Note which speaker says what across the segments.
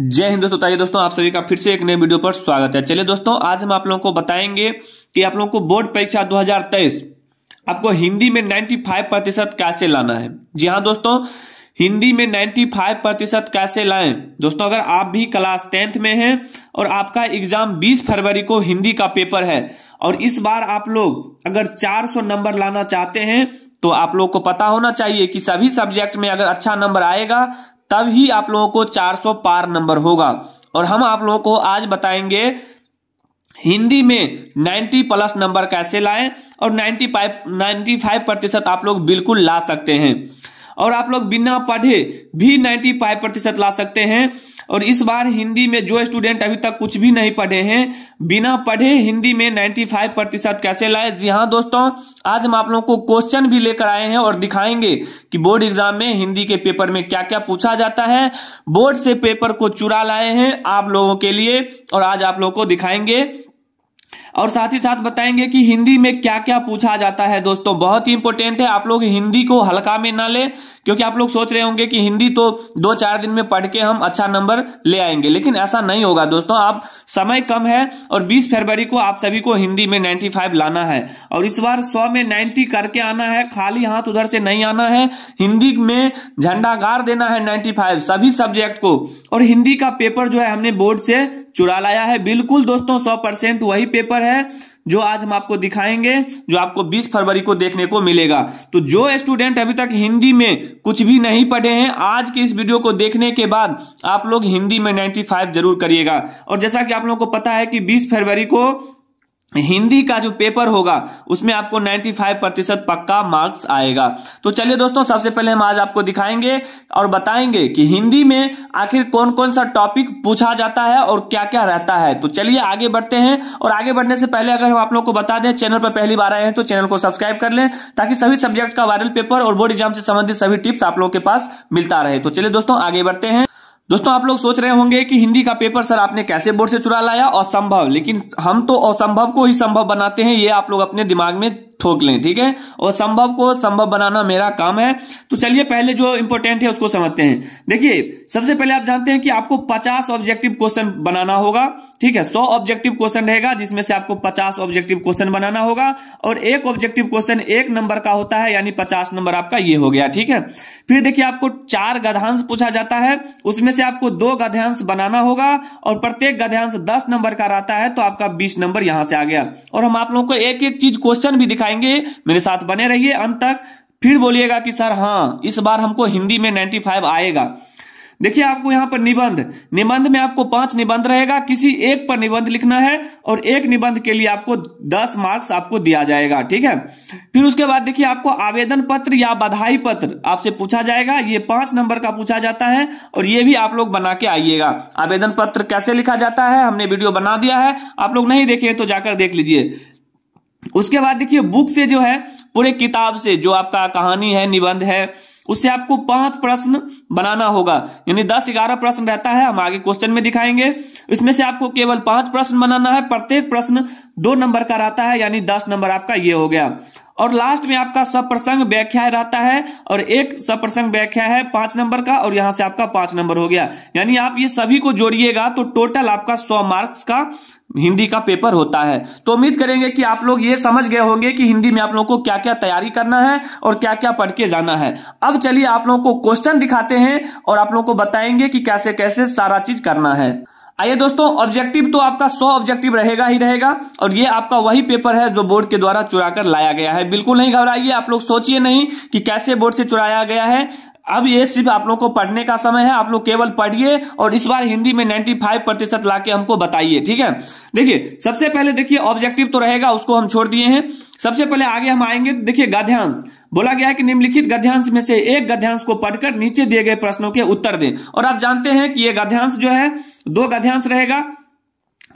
Speaker 1: जय हिंद दोस्तों बताइए दोस्तों आप सभी का फिर से एक नए वीडियो पर स्वागत है चलिए दोस्तों आज हम आप लोगों को बताएंगे कि आप लोगों को बोर्ड परीक्षा 2023 आपको हिंदी में 95 प्रतिशत कैसे लाना है जी हाँ दोस्तों हिंदी में 95 प्रतिशत कैसे लाए दोस्तों अगर आप भी क्लास टेंथ में हैं और आपका एग्जाम 20 फरवरी को हिंदी का पेपर है और इस बार आप लोग अगर 400 नंबर लाना चाहते हैं तो आप लोग को पता होना चाहिए कि सभी सब्जेक्ट में अगर अच्छा नंबर आएगा तब ही आप लोगों को 400 पार नंबर होगा और हम आप लोगों को आज बताएंगे हिंदी में 90 प्लस नंबर कैसे लाएं और 95 95 प्रतिशत आप लोग बिल्कुल ला सकते हैं और आप लोग बिना पढ़े भी 95 प्रतिशत ला सकते हैं और इस बार हिंदी में जो स्टूडेंट अभी तक कुछ भी नहीं पढ़े हैं बिना पढ़े हिंदी में 95 प्रतिशत कैसे लाए जी हाँ दोस्तों आज हम आप लोगों को क्वेश्चन भी लेकर आए हैं और दिखाएंगे कि बोर्ड एग्जाम में हिंदी के पेपर में क्या क्या पूछा जाता है बोर्ड से पेपर को चुरा लाए हैं आप लोगों के लिए और आज आप लोगों को दिखाएंगे और साथ ही साथ बताएंगे कि हिंदी में क्या क्या पूछा जाता है दोस्तों बहुत ही इंपॉर्टेंट है आप लोग हिंदी को हल्का में ना ले क्योंकि आप लोग सोच रहे होंगे कि हिंदी तो दो चार दिन में पढ़ के हम अच्छा नंबर ले आएंगे लेकिन ऐसा नहीं होगा दोस्तों आप समय कम है और 20 फरवरी को आप सभी को हिंदी में 95 लाना है और इस बार 100 में 90 करके आना है खाली हाथ उधर से नहीं आना है हिंदी में झंडा गाड़ देना है नाइन्टी सभी सब्जेक्ट को और हिंदी का पेपर जो है हमने बोर्ड से चुरा लाया है बिल्कुल दोस्तों सौ परसेंट वही पेपर है जो आज हम आपको दिखाएंगे जो आपको 20 फरवरी को देखने को मिलेगा तो जो स्टूडेंट अभी तक हिंदी में कुछ भी नहीं पढ़े हैं आज के इस वीडियो को देखने के बाद आप लोग हिंदी में 95 जरूर करिएगा और जैसा कि आप लोगों को पता है कि 20 फरवरी को हिंदी का जो पेपर होगा उसमें आपको 95 प्रतिशत पक्का मार्क्स आएगा तो चलिए दोस्तों सबसे पहले हम आज आपको दिखाएंगे और बताएंगे कि हिंदी में आखिर कौन कौन सा टॉपिक पूछा जाता है और क्या क्या रहता है तो चलिए आगे बढ़ते हैं और आगे बढ़ने से पहले अगर हम आप लोग को बता दें चैनल पर पहली बार आए हैं तो चैनल को सब्सक्राइब कर लें ताकि सभी सब्जेक्ट का वायरल पेपर और बोर्ड एग्जाम से संबंधित सभी टिप्स आप लोगों के पास मिलता रहे तो चलिए दोस्तों आगे बढ़ते हैं दोस्तों आप लोग सोच रहे होंगे कि हिंदी का पेपर सर आपने कैसे बोर्ड से चुरा लाया असंभव लेकिन हम तो असंभव को ही संभव बनाते हैं ये आप लोग अपने दिमाग में थोक लें ठीक है और संभव को संभव बनाना मेरा काम है तो चलिए पहले जो इंपॉर्टेंट है उसको समझते हैं देखिए सबसे पहले आप जानते हैं कि आपको पचास ऑब्जेक्टिव क्वेश्चन बनाना होगा ठीक है सौ ऑब्जेक्टिव क्वेश्चन रहेगा जिसमें से आपको पचास ऑब्जेक्टिव क्वेश्चन बनाना होगा और एक ऑब्जेक्टिव क्वेश्चन एक नंबर का होता है यानी पचास नंबर आपका ये हो गया ठीक है फिर देखिए आपको चार गधांश पूछा जाता है उसमें से आपको दो गध्यांश बनाना होगा और प्रत्येक गध्यांश दस नंबर का रहता है तो आपका बीस नंबर यहां से आ गया और हम आप लोगों को एक एक चीज क्वेश्चन भी दिखाई आएंगे मेरे साथ बने रहिए अंत तक फिर बोलिएगा कि सर हाँ इस बार हमको हिंदी में 95 आएगा देखिए आपको यहाँ पर निबंध निबंध में आपको पांच निबंध रहेगा किसी एक पर निबंध लिखना है और एक निबंध के लिए आपको दस मार्क्स आपको दिया जाएगा ठीक है फिर उसके बाद देखिए आपको आवेदन पत्र या बधाई पत्र आपसे पूछा जाएगा ये पांच नंबर का पूछा जाता है और ये भी आप लोग बना के आइएगा आवेदन पत्र कैसे लिखा जाता है हमने वीडियो बना दिया है आप लोग नहीं देखे तो जाकर देख लीजिए उसके बाद देखिए बुक से जो है पूरे किताब से जो आपका कहानी है निबंध है उससे आपको पांच प्रश्न बनाना होगा यानी दस ग्यारह प्रश्न रहता है हम आगे क्वेश्चन में दिखाएंगे इसमें से आपको केवल पांच प्रश्न बनाना है प्रत्येक प्रश्न दो नंबर का रहता है यानी दस नंबर आपका ये हो गया और लास्ट में आपका सब प्रसंग व्याख्या रहता है और एक सब प्रसंग व्याख्या है पांच नंबर का और यहां से आपका पांच नंबर हो गया यानी आप ये सभी को जोड़िएगा तो टोटल आपका सौ मार्क्स का हिंदी का पेपर होता है तो उम्मीद करेंगे कि आप लोग ये समझ गए होंगे कि हिंदी में आप लोगों को क्या क्या तैयारी करना है और क्या क्या पढ़ के जाना है अब चलिए आप लोगों को क्वेश्चन दिखाते हैं और आप लोगों को बताएंगे कि कैसे कैसे सारा चीज करना है आइए दोस्तों ऑब्जेक्टिव तो आपका सौ ऑब्जेक्टिव रहेगा ही रहेगा और ये आपका वही पेपर है जो बोर्ड के द्वारा चुरा कर लाया गया है बिल्कुल नहीं घबराइए आप लोग सोचिए नहीं कि कैसे बोर्ड से चुराया गया है अब ये सिर्फ आप लोग को पढ़ने का समय है आप लोग केवल पढ़िए और इस बार हिंदी में 95 प्रतिशत ला हमको बताइए ठीक है देखिए सबसे पहले देखिए ऑब्जेक्टिव तो रहेगा उसको हम छोड़ दिए हैं सबसे पहले आगे हम आएंगे देखिए गध्यांश बोला गया है कि निम्नलिखित गध्यांश में से एक गध्यांश को पढ़कर नीचे दिए गए प्रश्नों के उत्तर दें और आप जानते हैं कि ये गध्यांश जो है दो गध्यांश रहेगा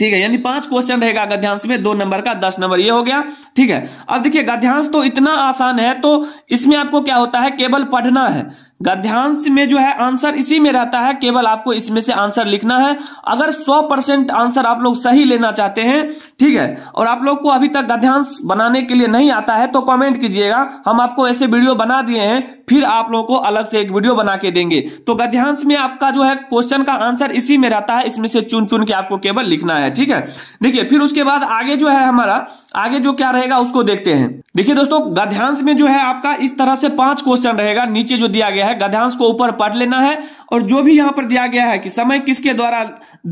Speaker 1: ठीक है यानी पांच क्वेश्चन रहेगा गध्यांश में दो नंबर का दस नंबर ये हो गया ठीक है अब देखिए गध्यांश तो इतना आसान है तो इसमें आपको क्या होता है केवल पढ़ना है गद्यांश में जो है आंसर इसी में रहता है केवल आपको इसमें से आंसर लिखना है अगर 100 परसेंट आंसर आप लोग सही लेना चाहते हैं ठीक है और आप लोग को अभी तक गद्यांश बनाने के लिए नहीं आता है तो कमेंट कीजिएगा हम आपको ऐसे वीडियो बना दिए हैं फिर आप लोगों को अलग से एक वीडियो बना के देंगे तो गद्यांश में आपका जो है क्वेश्चन का आंसर इसी में रहता है इसमें से चुन चुन के आपको केवल लिखना है ठीक है देखिए फिर उसके बाद आगे जो है हमारा आगे जो क्या रहेगा उसको देखते हैं देखिए दोस्तों गध्यांश में जो है आपका इस तरह से पांच क्वेश्चन रहेगा नीचे जो दिया गया है गध्यांश को ऊपर पढ़ लेना है और जो भी यहां पर दिया गया है कि समय किसके द्वारा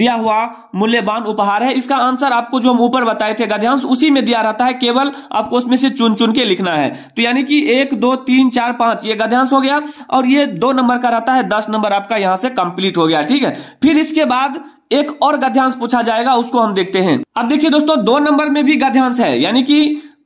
Speaker 1: दिया हुआ मूल्यवान उपहार है इसका आंसर आपको जो हम ऊपर बताए थे गद्यांश उसी में दिया रहता है केवल आपको उसमें से चुन चुन के लिखना है तो यानी कि एक दो तीन चार पांच ये गद्यांश हो गया और ये दो नंबर का रहता है दस नंबर आपका यहां से कंप्लीट हो गया ठीक है फिर इसके बाद एक और गद्यांश पूछा जाएगा उसको हम देखते हैं अब देखिए दोस्तों दो नंबर में भी गद्यांश है यानी कि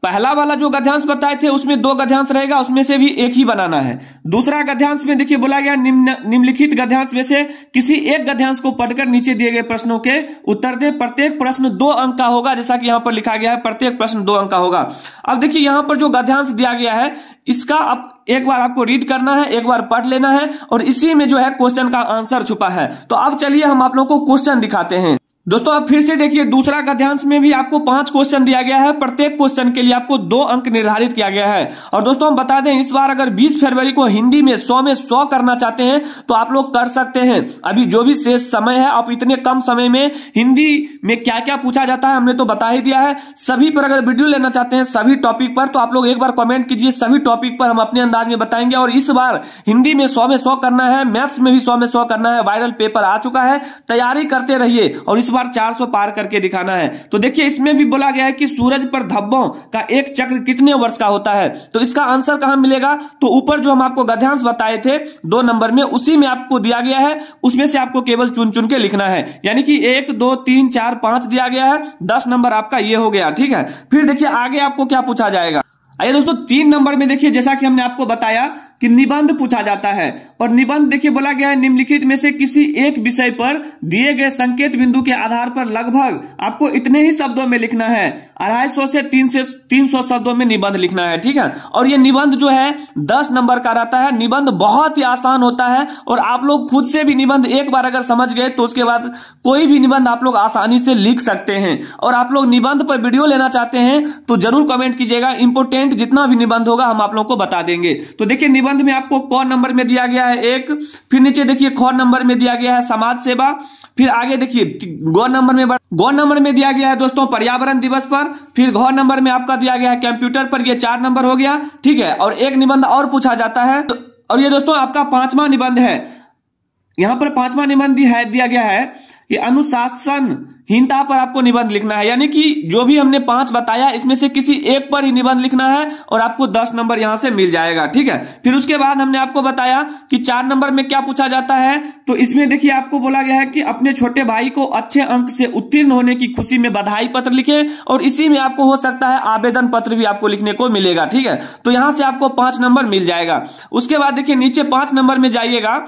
Speaker 1: पहला वाला जो गध्यांश बताए थे उसमें दो गध्यांश रहेगा उसमें से भी एक ही बनाना है दूसरा गध्यांश में देखिए बोला गया निम्न निम्नलिखित गध्यांश में से किसी एक गध्यांश को पढ़कर नीचे दिए गए प्रश्नों के उत्तर दे प्रत्येक प्रश्न दो अंक का होगा जैसा कि यहां पर लिखा गया है प्रत्येक प्रश्न दो अंक का होगा अब देखिए यहां पर जो गध्यांश दिया गया है इसका अब एक बार आपको रीड करना है एक बार पढ़ लेना है और इसी में जो है क्वेश्चन का आंसर छुपा है तो अब चलिए हम आप लोग को क्वेश्चन दिखाते हैं दोस्तों आप फिर से देखिए दूसरा गध्यांश में भी आपको पांच क्वेश्चन दिया गया है प्रत्येक क्वेश्चन के लिए आपको दो अंक निर्धारित किया गया है और दोस्तों हम बता दें इस बार अगर 20 फरवरी को हिंदी में 100 में 100 करना चाहते हैं तो आप लोग कर सकते हैं अभी जो भी शेष समय है आप इतने कम समय में हिंदी में क्या क्या पूछा जाता है हमने तो बता ही दिया है सभी पर अगर वीडियो लेना चाहते हैं सभी टॉपिक पर तो आप लोग एक बार कॉमेंट कीजिए सभी टॉपिक पर हम अपने अंदाज में बताएंगे और इस बार हिंदी में सौ में सौ करना है मैथ्स में भी सौ में सौ करना है वायरल पेपर आ चुका है तैयारी करते रहिए और इस इस बार 400 पार करके दिखाना है तो देखिए इसमें भी बोला गया है कि सूरज पर धब्बों का एक चक्र कितने वर्ष का होता है तो इसका आंसर कहां मिलेगा तो ऊपर जो हम आपको गध्यांश बताए थे दो नंबर में उसी में आपको दिया गया है उसमें से आपको केवल चुन चुन के लिखना है यानी कि एक दो तीन चार पांच दिया गया है दस नंबर आपका ये हो गया ठीक है फिर देखिए आगे आपको क्या पूछा जाएगा आइए दोस्तों तीन नंबर में देखिए जैसा कि हमने आपको बताया कि निबंध पूछा जाता है और निबंध देखिए बोला गया है निम्नलिखित में से किसी एक विषय पर दिए गए संकेत बिंदु के आधार पर लगभग आपको इतने ही शब्दों में लिखना है अढ़ाई सौ से तीन से तीन सौ शब्दों में निबंध लिखना है ठीक है और ये निबंध जो है दस नंबर का रहता है निबंध बहुत ही आसान होता है और आप लोग खुद से भी निबंध एक बार अगर समझ गए तो उसके बाद कोई भी निबंध आप लोग आसानी से लिख सकते हैं और आप लोग निबंध पर वीडियो लेना चाहते हैं तो जरूर कमेंट कीजिएगा इंपोर्टेंट जितना भी निबंध होगा हम आप लोग को बता देंगे तो देखिये निबंध निबंध में आपको क नंबर में दिया गया है एक फिर नीचे देखिए ख नंबर में दिया गया है समाज सेवा फिर आगे देखिए गौ नंबर में गौ नंबर में दिया गया है दोस्तों पर्यावरण दिवस पर फिर घ नंबर में आपका दिया गया है कंप्यूटर पर ये चार नंबर हो गया ठीक है और एक निबंध और पूछा जाता है और ये दोस्तों आपका पांचवा निबंध है यहां पर पांचवा निबंध है दिया गया है कि अनुशासनहीनता पर आपको निबंध लिखना है यानी कि जो भी हमने पांच बताया इसमें से किसी एक पर ही निबंध लिखना है और आपको दस नंबर यहां से मिल जाएगा ठीक है फिर उसके बाद हमने आपको बताया कि चार नंबर में क्या पूछा जाता है तो इसमें देखिए आपको बोला गया है कि अपने छोटे भाई को अच्छे अंक से उत्तीर्ण होने की खुशी में बधाई पत्र लिखे और इसी में आपको हो सकता है आवेदन पत्र भी आपको लिखने को मिलेगा ठीक है तो यहां से आपको पांच नंबर मिल जाएगा उसके बाद देखिये नीचे पांच नंबर में जाइएगा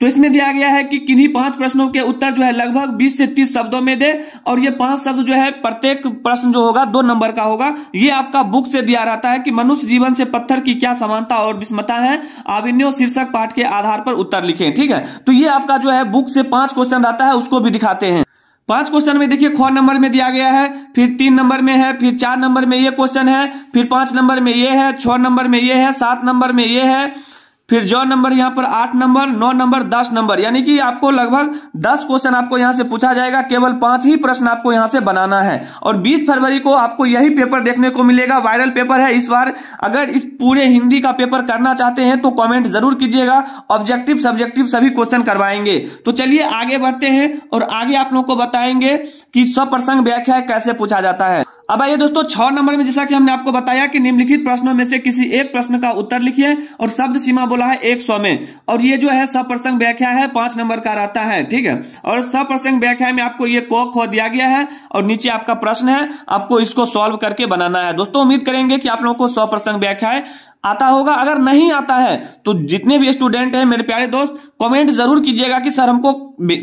Speaker 1: तो इसमें दिया गया है कि किन्हीं पांच प्रश्नों के उत्तर जो है लगभग 20 से 30 शब्दों में दे और ये पांच शब्द जो है प्रत्येक प्रश्न जो होगा दो नंबर का होगा ये आपका बुक से दिया रहता है कि मनुष्य जीवन से पत्थर की क्या समानता और विषमता है आविन्यो शीर्षक पाठ के आधार पर उत्तर लिखे ठीक है तो ये आपका जो है बुक से पांच क्वेश्चन रहता है उसको भी दिखाते हैं पांच क्वेश्चन में देखिए ख नंबर में दिया गया है फिर तीन नंबर में है फिर चार नंबर में ये क्वेश्चन है फिर पांच नंबर में ये है छह नंबर में ये है सात नंबर में ये है फिर जो नंबर यहाँ पर आठ नंबर नौ नंबर दस नंबर यानी कि आपको लगभग दस क्वेश्चन आपको यहाँ से पूछा जाएगा केवल पांच ही प्रश्न आपको यहाँ से बनाना है और बीस फरवरी को आपको यही पेपर देखने को मिलेगा वायरल पेपर है इस बार अगर इस पूरे हिंदी का पेपर करना चाहते हैं तो कॉमेंट जरूर कीजिएगा ऑब्जेक्टिव सब्जेक्टिव सभी क्वेश्चन करवाएंगे तो चलिए आगे बढ़ते हैं और आगे आप लोग को बताएंगे कि स्वप्रसंग व्याख्या कैसे पूछा जाता है अब आइए दोस्तों छह नंबर में जैसा कि हमने आपको बताया कि निम्नलिखित प्रश्नों में से किसी एक प्रश्न का उत्तर लिखिए और शब्द सीमा बोला है एक सौ में और ये जो है सप्रसंग व्याख्या है पांच नंबर का रहता है ठीक है और सप्रसंग व्याख्या में आपको ये को खो दिया गया है और नीचे आपका प्रश्न है आपको इसको सॉल्व करके बनाना है दोस्तों उम्मीद करेंगे कि आप लोगों को सौ प्रसंग व्याख्या आता होगा अगर नहीं आता है तो जितने भी स्टूडेंट हैं मेरे प्यारे दोस्त कमेंट जरूर कीजिएगा कि सर हमको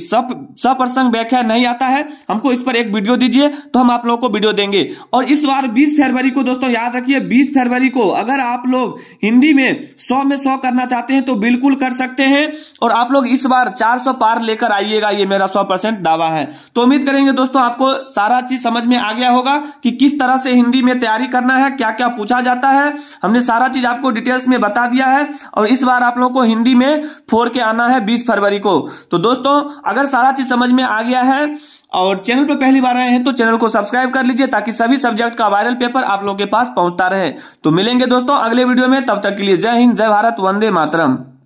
Speaker 1: सब प्रसंग व्याख्या नहीं आता है हमको इस पर एक वीडियो दीजिए तो हम आप लोगों को वीडियो देंगे और इस बार 20 फरवरी को दोस्तों याद रखिए 20 फरवरी को अगर आप लोग हिंदी में 100 में 100 करना चाहते हैं तो बिल्कुल कर सकते हैं और आप लोग इस बार चार पार लेकर आइएगा ये मेरा सौ परसेंट दावा है तो उम्मीद करेंगे दोस्तों आपको सारा चीज समझ में आ गया होगा कि किस तरह से हिंदी में तैयारी करना है क्या क्या पूछा जाता है हमने सारा चीज आपको डिटेल्स में बता दिया है और इस बार आप लोगों को हिंदी में फोर के आना है बीस फरवरी को तो दोस्तों अगर सारा चीज समझ में आ गया है और चैनल पर पहली बार आए हैं तो चैनल को सब्सक्राइब कर लीजिए ताकि सभी सब्जेक्ट का वायरल पेपर आप लोगों के पास पहुंचता रहे तो मिलेंगे दोस्तों अगले वीडियो में तब तक के लिए जय हिंद जय भारत वंदे मातरम